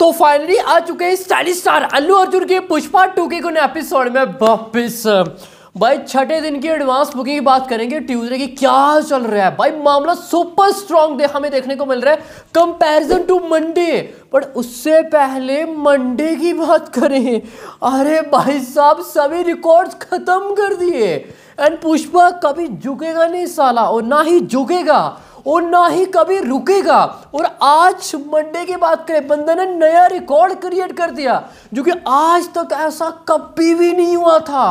तो फाइनली आ चुके हैं स्टाइलिश स्टार अल्लू अर्जुन के पुष्पा टू के कुछ एपिसोड में वापिस भाई छठे दिन की एडवांस बुकिंग की बात करेंगे ट्यूसडे की क्या चल रहा है भाई मामला सुपर स्ट्रांग दे हमें देखने को मिल रहा है कंपैरिजन टू मंडे बट उससे पहले मंडे की बात करें अरे भाई साहब सभी रिकॉर्ड्स खत्म कर दिए एंड पुष्पा कभी झुकेगा नहीं साला और ना ही झुकेगा और ना ही कभी रुकेगा और आज मंडे की बात करें बंदा ने नया रिकॉर्ड क्रिएट कर दिया जो कि आज तक ऐसा कभी भी नहीं हुआ था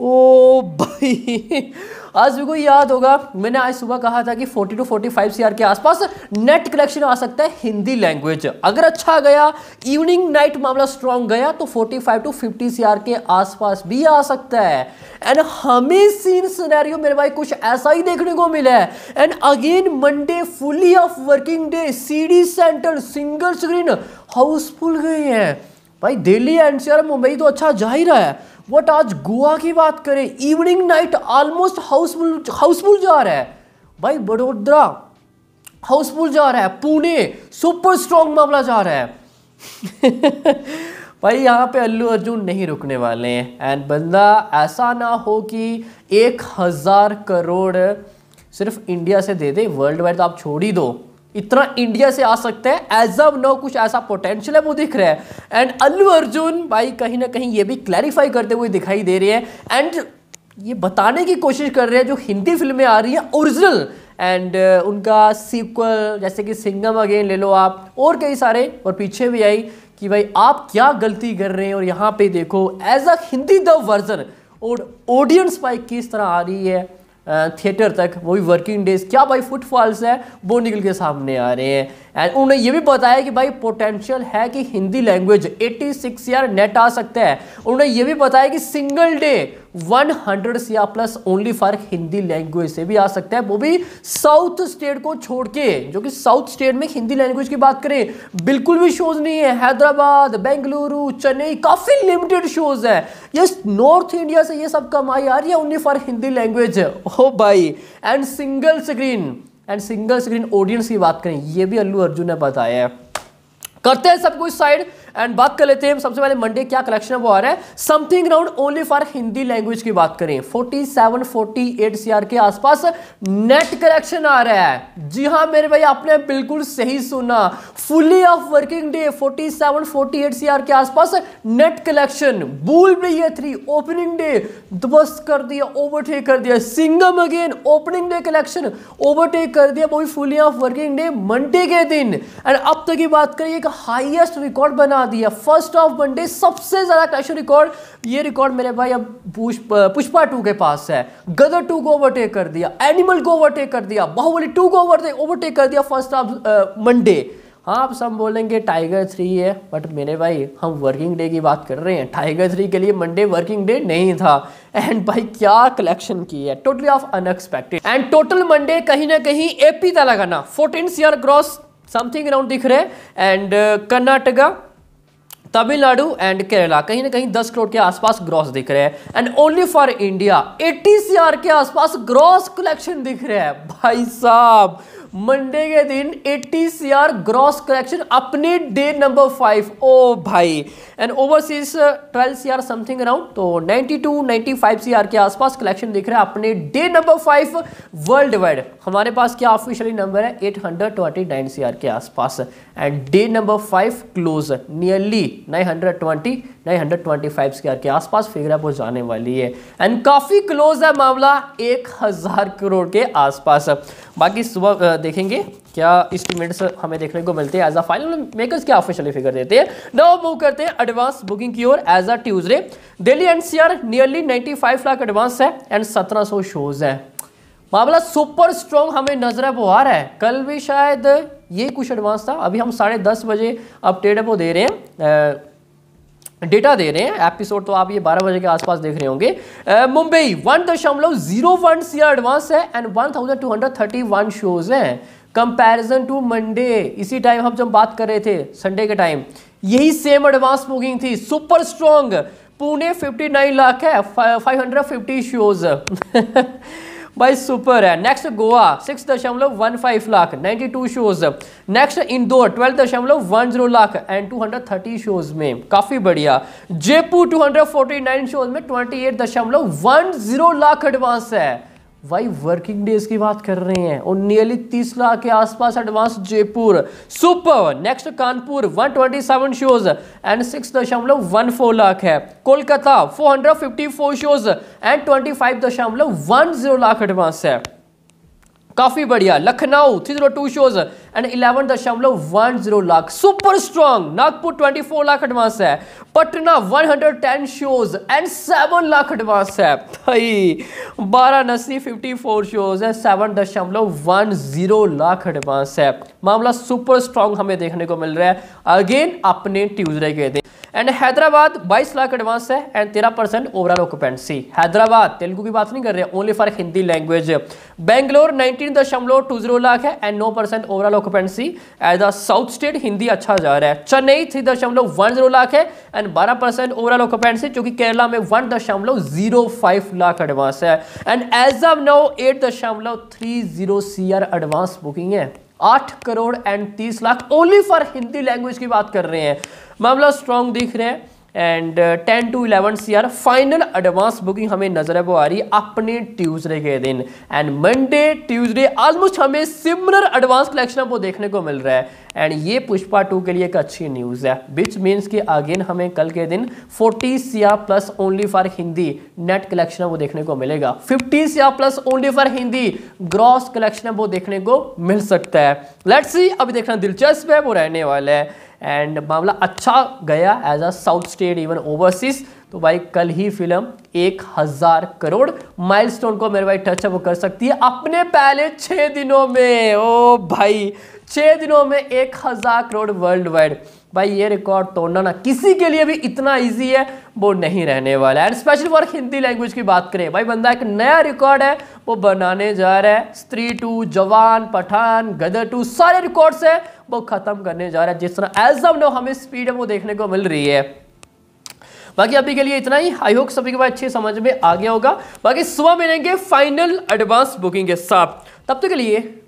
ओ भाई आज भी को याद होगा मैंने आज सुबह कहा था कि 40 टू 45 फाइव सीआर के आसपास नेट कलेक्शन आ सकता है हिंदी लैंग्वेज अगर अच्छा गया इवनिंग नाइट मामला स्ट्रांग गया तो 45 टू 50 सीआर के आसपास भी आ सकता है एंड हमें सीन सिनेरियो मेरे भाई कुछ ऐसा ही देखने को मिला है and again Monday fully of working day CD centre single screen house full गए हैं भाई दिल्ली एनसीआर मुंबई तो अच्छा जा ही रहा है वट आज गोवा की बात करें evening night almost house full house full जा रहा है भाई बड़ोदरा हाउसफुल जा रहा है पुणे सुपर स्ट्रॉन्ग मामला जा रहा है भाई यहाँ पे अल्लू अर्जुन नहीं रुकने वाले हैं एंड बंदा ऐसा ना हो कि एक हज़ार करोड़ सिर्फ इंडिया से दे दे वर्ल्ड वाइड तो आप छोड़ ही दो इतना इंडिया से आ सकते हैं एज अब नो कुछ ऐसा पोटेंशियल है वो दिख रहा है एंड अल्लू अर्जुन भाई कहीं ना कहीं ये भी क्लैरिफाई करते हुए दिखाई दे रहे हैं एंड ये बताने की कोशिश कर रहे हैं जो हिंदी फिल्में आ रही हैं ओरिजिनल एंड uh, उनका सीक्वल जैसे कि सिंगम अगेन ले लो आप और कई सारे और पीछे भी आई कि भाई आप क्या गलती कर रहे हैं और यहाँ पे देखो as a Hindi the version और ऑडियंस भाई किस तरह आ रही है थिएटर तक वो भी वर्किंग डेज क्या भाई फुटफॉल्स है वो निकल के सामने आ रहे हैं एंड उन्होंने ये भी बताया कि भाई पोटेंशियल है कि हिंदी लैंग्वेज 86 यार नेट आ सकते हैं उन्होंने ये भी बताया कि single day 100 hundred plus only for Hindi language से भी आ सकता है वो भी साउथ स्टेट को छोड़ के जो कि साउथ स्टेट में हिंदी लैंग्वेज की बात करें बिल्कुल भी शोज नहीं है हैदराबाद बेंगलुरु चेन्नई काफ़ी लिमिटेड शोज है ये नॉर्थ इंडिया से ये सब कमाई आ रही है ओनली फॉर हिंदी लैंग्वेज हो भाई and single screen and single screen audience की बात करें ये भी अल्लू अर्जुन ने बताया है करते हैं सब कुछ साइड एंड बात कर लेते हैं सबसे पहले मंडे क्या कलेक्शन है वो आ रहा है something around only for Hindi language की बात करें 47 48 सीआर के आसपास नेट कलेक्शन आ रहा है जी हाँ मेरे भाई आपने बिल्कुल सही सुना fully of working day 47 48 CR के आसपास नेट कलेक्शन बूल में ये थ्री ओपनिंग डे बस कर दिया ओवरटेक कर दिया Singham again opening day collection overtake कर दिया वो भी fully of working day Monday के दिन एंड अब तक की बात करिए एक हाईएस्ट रिकॉर्ड बना दिया फर्स्ट ऑफ वनडे सबसे ज़्यादा क्रैशर रिकॉर्ड ये रिकॉर्ड मेरे भाई अब पुष्पा टू के पास है गदर टू को ओवरटेक कर दिया एनिमल को ओवरटेक कर दिया बाहुबली टू को ओवरटेक ओवरटेक कर दिया फर्स्ट ऑफ मंडे हाँ आप सब बोलेंगे टाइगर थ्री है बट मेरे भाई हम वर्किंग डे की बात कर रहे हैं टाइगर थ्री के लिए मंडे वर्किंग डे नहीं था एंड भाई क्या कलेक्शन की है totally of unexpected and total Monday कहीं ना कहीं एपी था लगाना fourteen CR cross something around दिख रहे एंड कर्नाटका तमिलनाडु एंड केरला कहीं ना कहीं 10 करोड़ के आसपास ग्रॉस दिख रहे हैं and only for India 80 CR के आसपास ग्रॉस कलेक्शन दिख रहे हैं भाई साहब मंडे के दिन सी आर ग्रॉस कलेक्शन अपने डे नंबर फाइव ओ भाई and overseas twelve C R something around तो टू फाइव सी आर के आसपास कलेक्शन दिख रहा है अपने day number five world wide हमारे पास क्या ऑफिशियली नंबर है eight hundred twenty nine C R के आसपास and day number five close nearly nine nine hundred hundred twenty twenty five C R के आसपास फिगर पर जाने वाली है एंड काफी क्लोज है मामला एक हजार करोड़ के आसपास बाकी सुबह देखेंगे क्या इस्टीमेट्स हमें देखने को मिलते हैं एज अ फाइनल मेकर्स क्या ऑफिशियली फिगर देते हैं नाउ मूव करते हैं एडवांस बुकिंग की ओर as a Tuesday Delhi NCR nearly 95 lakh advance है एंड 1700 शोज हैं मामला सुपर स्ट्रॉन्ग हमें नजर बुहार है कल भी शायद ये कुछ एडवांस था अभी हम साढ़े दस बजे अपडेट वो दे रहे हैं डेटा दे रहे हैं एपिसोड तो आप ये 12 बजे के आसपास देख रहे होंगे मुंबई वन दशमलव जीरो वन सी एडवांस है and one thousand two hundred thirty one shows हैं कंपैरिजन टू मंडे इसी टाइम हम जब बात कर रहे थे संडे के टाइम यही सेम एडवांस बुकिंग थी सुपर स्ट्रॉन्ग पुणे 59 लाख है 550 शोज भाई सुपर है नेक्स्ट गोवा सिक्स दशमलव one five lakh ninety two shows next Indore twelve दशमलव one zero lakh and two hundred thirty shows में काफ़ी बढ़िया Jaipur two hundred forty nine shows में ट्वेंटी एट दशमलव वन जीरो लाख एडवांस है भाई वर्किंग डेज की बात कर रहे हैं और नियरली तीस लाख के आसपास advance Jaipur super next Kanpur 127 shows and six दशमलव वन फोर लाख है कोलकाता 454 शोज एंड दशमलव वन जीरो लाख एडवांस है काफी बढ़िया Lucknow three zero two shows and eleven दशमलव one zero lakh super strong Nagpur twenty four lakh advance है Patna one hundred ten shows and seven lakh advance है भाई वाराणसी फिफ्टी फोर शोज है सेवन दशमलव वन जीरो लाख एडवांस है मामला सुपर स्ट्रॉन्ग हमें देखने को मिल रहा है अगेन अपने ट्यूजडे के दिन एंड हैदराबाद 22 लाख एडवांस है and 13 percent overall occupancy Hyderabad Telugu की बात नहीं कर रहे only for Hindi language Bangalore zero lakh है and 9 percent overall occupancy as a south state Hindi अच्छा जा रहा है चेन्नई थ्री दशमलव वन जीरो लाख है एंड बारह परसेंट ओवरऑल ऑक्यूपेंसी जो केरला में वन दशमलव जीरो फाइव लाख एडवांस है and as of now eight दशमलव three zero C R advance booking है आठ करोड़ एंड तीस lakh only for Hindi language की बात कर रहे हैं मामला स्ट्रांग दिख रहे हैं and ten to eleven C R final advance booking हमें नज़र है वो आ रही अपने ट्यूजडे के दिन एंड मंडे ट्यूजडे ऑलमोस्ट हमें सिमिलर एडवांस कलेक्शन वो देखने को मिल रहा है एंड ये पुष्पा टू के लिए एक अच्छी न्यूज़ है विच मीन्स कि अगेन हमें कल के दिन 40 सिया plus only for Hindi net collection वो देखने को मिलेगा 50 सिया plus only for Hindi gross collection वो देखने को मिल सकता है लेट्स अभी देखना दिलचस्प है वो रहने वाला है एंड मामला अच्छा गया as a south state even overseas तो भाई कल ही फिल्म एक हज़ार करोड़ माइलस्टोन को मेरे भाई टचअप कर सकती है अपने पहले छह दिनों में ओ भाई छह दिनों में एक हज़ार करोड़ वर्ल्ड वाइड भाई ये रिकॉर्ड तोड़ना ना किसी के लिए भी इतना इजी है वो नहीं रहने वाला है and special for Hindi language की बात करें भाई बंदा एक नया रिकॉर्ड है वो बनाने जा रहा है स्त्री टू जवान पठान गदर टू सारे रिकॉर्ड्स है वो ख़त्म करने जा रहा है जिस तरह एज ऑफ नो हमें स्पीड है वो देखने को मिल रही है बाकी अभी के लिए इतना ही आई होप सभी को अच्छे समझ में आ गया होगा बाकी सुबह मिलेंगे फाइनल एडवांस बुकिंग के साथ तब तक तो के लिए